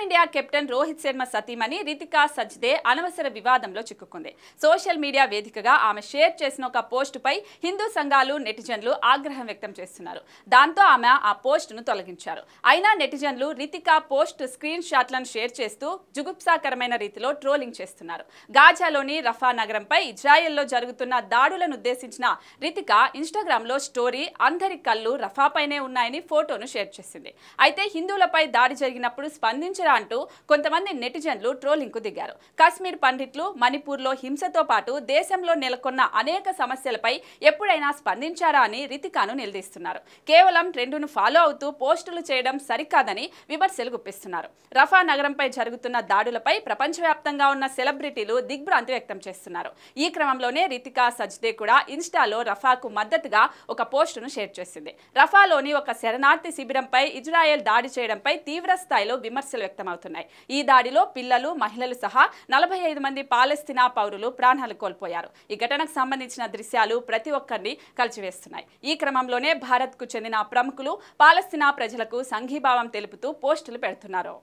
team India captain Rohit Sharma సతీమణి రితికా సజ్దే అనవసర వివాదంలో చిక్కుకుంది సోషల్ మీడియా వేదికగా ఆమె షేర్ చేసిన ఒక పోస్టుపై హిందూ సంఘాలు నెటిజన్లు ఆగ్రహం వ్యక్తం చేస్తున్నారు దాంతో ఆమె ఆ పోస్టును తొలగించారు అయినా నెటిజన్లు రితికా పోస్ట్ స్క్రీన్ షాట్లను షేర్ చేస్తూ జుగుప్సాకరమైన రీతిలో ట్రోలింగ్ చేస్తున్నారు గాజాలోని రఫా నగరంపై ఇజ్రాయెల్లో జరుగుతున్న దాడులను ఉద్దేశించిన రితిక ఇన్స్టాగ్రామ్లో స్టోరీ అందరి కళ్ళు రఫాపైనే ఉన్నాయని ఫోటోను షేర్ చేసింది అయితే హిందువులపై దాడి జరిగినప్పుడు స్పందించిన దిగరా అంటూ కొంతమంది నెటిజన్లు ట్రోలింగ్ కు దిగారు కశ్మీర్ పండిట్లు మణిపూర్లో హింసతో పాటు దేశంలో నెలకొన్న అనేక సమస్యలపై ఎప్పుడైనా స్పందించారా అని రితికాను నిలదీస్తున్నారు కేవలం ట్రెండును ఫాలో అవుతూ పోస్టులు చేయడం సరికాదని విమర్శలు గుప్పిస్తున్నారు రఫా నగరంపై జరుగుతున్న దాడులపై ప్రపంచవ్యాప్తంగా ఉన్న సెలబ్రిటీలు దిగ్భ్రాంతి వ్యక్తం చేస్తున్నారు ఈ క్రమంలోనే రితికా సజ్దే కూడా ఇన్స్టాలో రఫాకు మద్దతుగా ఒక పోస్టును షేర్ చేసింది రఫాలోని ఒక శరణార్థి శిబిరంపై ఇజ్రాయెల్ దాడి చేయడంపై తీవ్ర స్థాయిలో విమర్శలు వ్యక్తం వ్యక్తమవుతున్నాయి ఈ దాడిలో పిల్లలు మహిళలు సహా నలభై మంది పాలస్తీనా పౌరులు ప్రాణాలు కోల్పోయారు ఈ ఘటనకు సంబంధించిన దృశ్యాలు ప్రతి ఒక్కరిని కలిచివేస్తున్నాయి ఈ క్రమంలోనే భారత్కు చెందిన ప్రముఖులు పాలస్తీనా ప్రజలకు సంఘీభావం తెలుపుతూ పోస్టులు పెడుతున్నారు